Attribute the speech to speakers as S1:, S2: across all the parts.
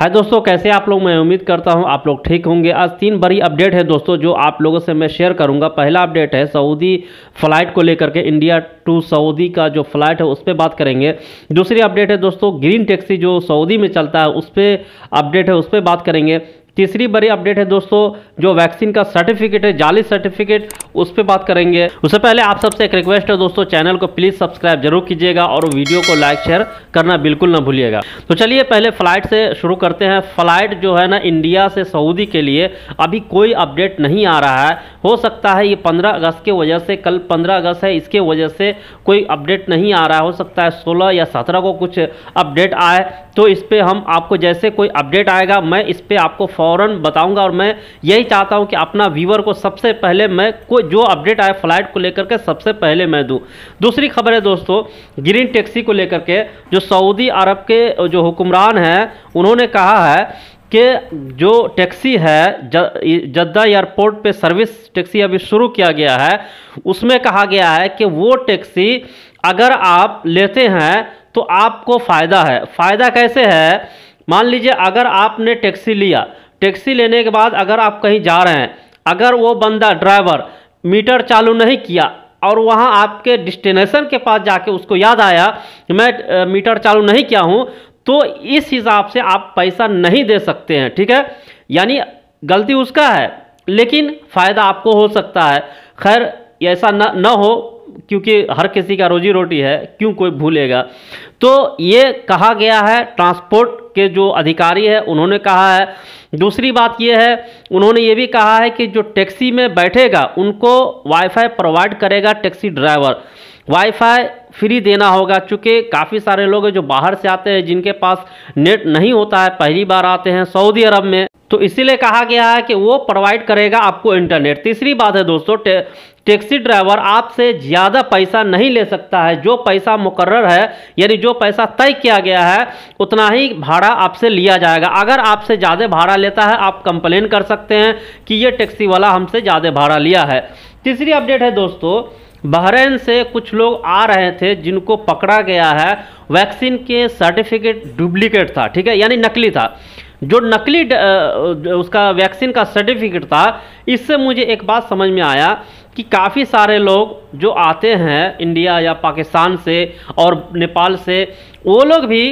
S1: है दोस्तों कैसे आप लोग मैं उम्मीद करता हूं आप लोग ठीक होंगे आज तीन बड़ी अपडेट है दोस्तों जो आप लोगों से मैं शेयर करूंगा पहला अपडेट है सऊदी फ़्लाइट को लेकर के इंडिया टू सऊदी का जो फ़्लाइट है उस पर बात करेंगे दूसरी अपडेट है दोस्तों ग्रीन टैक्सी जो सऊदी में चलता है उस पर अपडेट है उस पर बात करेंगे तीसरी बड़ी अपडेट है दोस्तों जो वैक्सीन का सर्टिफिकेट है जाली सर्टिफिकेट उस पर बात करेंगे उससे पहले आप सबसे एक रिक्वेस्ट है दोस्तों चैनल को प्लीज़ सब्सक्राइब जरूर कीजिएगा और वीडियो को लाइक शेयर करना बिल्कुल ना भूलिएगा तो चलिए पहले फ्लाइट से शुरू करते हैं फ्लाइट जो है ना इंडिया से सऊदी के लिए अभी कोई अपडेट नहीं आ रहा है हो सकता है ये पंद्रह अगस्त के वजह से कल पंद्रह अगस्त है इसके वजह से कोई अपडेट नहीं आ रहा है हो सकता है सोलह या सत्रह को कुछ अपडेट आए तो इस पर हम आपको जैसे कोई अपडेट आएगा मैं इस पर आपको फ़ौरन बताऊंगा और मैं यही चाहता हूं कि अपना व्यूवर को सबसे पहले मैं कोई जो अपडेट आए फ्लाइट को लेकर के सबसे पहले मैं दूं दूसरी खबर है दोस्तों ग्रीन टैक्सी को लेकर के जो सऊदी अरब के जो हुक्मरान हैं उन्होंने कहा है कि जो टैक्सी है जद्दा एयरपोर्ट पे सर्विस टैक्सी अभी शुरू किया गया है उसमें कहा गया है कि वो टैक्सी अगर आप लेते हैं तो आपको फ़ायदा है फ़ायदा कैसे है मान लीजिए अगर आपने टैक्सी लिया टैक्सी लेने के बाद अगर आप कहीं जा रहे हैं अगर वो बंदा ड्राइवर मीटर चालू नहीं किया और वहाँ आपके डिस्टिनेशन के पास जाके उसको याद आया मैं मीटर चालू नहीं किया हूँ तो इस हिसाब से आप पैसा नहीं दे सकते हैं ठीक है यानी गलती उसका है लेकिन फ़ायदा आपको हो सकता है खैर ऐसा न न हो क्योंकि हर किसी का रोजी रोटी है क्यों कोई भूलेगा तो ये कहा गया है ट्रांसपोर्ट के जो अधिकारी है उन्होंने कहा है दूसरी बात यह है उन्होंने ये भी कहा है कि जो टैक्सी में बैठेगा उनको वाईफाई प्रोवाइड करेगा टैक्सी ड्राइवर वाईफाई फ्री देना होगा चूँकि काफ़ी सारे लोग हैं जो बाहर से आते हैं जिनके पास नेट नहीं होता है पहली बार आते हैं सऊदी अरब में तो इसीलिए कहा गया है कि वो प्रोवाइड करेगा आपको इंटरनेट तीसरी बात है दोस्तों टे, टैक्सी ड्राइवर आपसे ज़्यादा पैसा नहीं ले सकता है जो पैसा मुकर्र है यानी जो पैसा तय किया गया है उतना ही भाड़ा आपसे लिया जाएगा अगर आपसे ज़्यादा भाड़ा लेता है आप कंप्लेन कर सकते हैं कि ये टैक्सी वाला हमसे ज़्यादा भाड़ा लिया है तीसरी अपडेट है दोस्तों बहरीन से कुछ लोग आ रहे थे जिनको पकड़ा गया है वैक्सीन के सर्टिफिकेट डुप्लीकेट था ठीक है यानी नकली था जो नकली उसका वैक्सीन का सर्टिफिकेट था इससे मुझे एक बात समझ में आया कि काफ़ी सारे लोग जो आते हैं इंडिया या पाकिस्तान से और नेपाल से वो लोग भी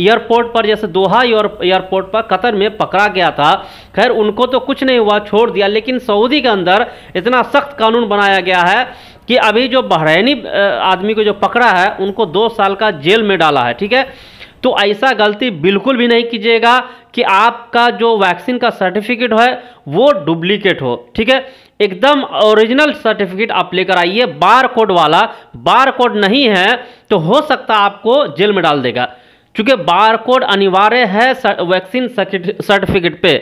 S1: एयरपोर्ट पर जैसे दोहा एयरपोर्ट पर कतर में पकड़ा गया था खैर उनको तो कुछ नहीं हुआ छोड़ दिया लेकिन सऊदी के अंदर इतना सख्त कानून बनाया गया है कि अभी जो बहरैनी आदमी को जो पकड़ा है उनको दो साल का जेल में डाला है ठीक है तो ऐसा गलती बिल्कुल भी नहीं कीजिएगा कि आपका जो वैक्सीन का सर्टिफिकेट है वो डुप्लीकेट हो ठीक है एकदम ओरिजिनल सर्टिफिकेट आप लेकर आइए बार कोड वाला बार कोड नहीं है तो हो सकता आपको जेल में डाल देगा क्योंकि बार कोड अनिवार्य है वैक्सीन सर्टिफिकेट पे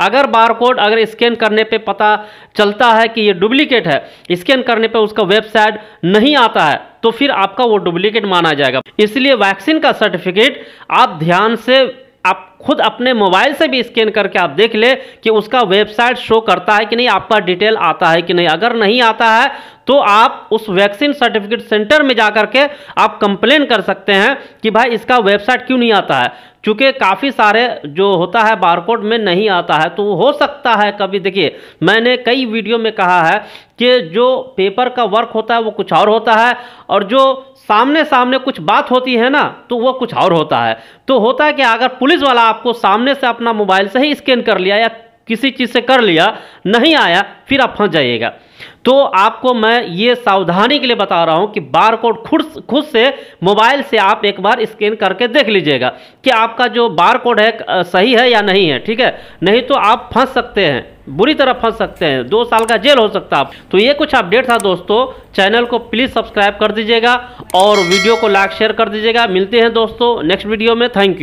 S1: अगर बारकोड अगर स्कैन करने पे पता चलता है कि ये डुप्लीकेट है स्कैन करने पे उसका वेबसाइट नहीं आता है तो फिर आपका वो डुप्लीकेट माना जाएगा इसलिए वैक्सीन का सर्टिफिकेट आप ध्यान से आप खुद अपने मोबाइल से भी स्कैन करके आप देख ले कि उसका वेबसाइट शो करता है कि नहीं आपका डिटेल आता है कि नहीं अगर नहीं आता है तो आप उस वैक्सीन सर्टिफिकेट सेंटर में जा के आप कंप्लेन कर सकते हैं कि भाई इसका वेबसाइट क्यों नहीं आता है चूँकि काफ़ी सारे जो होता है बारकोड में नहीं आता है तो हो सकता है कभी देखिए मैंने कई वीडियो में कहा है कि जो पेपर का वर्क होता है वो कुछ और होता है और जो सामने सामने कुछ बात होती है ना तो वो कुछ और होता है तो होता है कि अगर पुलिस वाला आपको सामने से अपना मोबाइल से ही स्कैन कर लिया या किसी चीज़ से कर लिया नहीं आया फिर आप फंस जाइएगा तो आपको मैं ये सावधानी के लिए बता रहा हूँ कि बार कोड खुद खुद से मोबाइल से आप एक बार स्कैन करके देख लीजिएगा कि आपका जो बार कोड है सही है या नहीं है ठीक है नहीं तो आप फंस सकते हैं बुरी तरह फंस सकते हैं दो साल का जेल हो सकता है आप तो ये कुछ अपडेट था दोस्तों चैनल को प्लीज़ सब्सक्राइब कर दीजिएगा और वीडियो को लाइक शेयर कर दीजिएगा मिलते हैं दोस्तों नेक्स्ट वीडियो में थैंक यू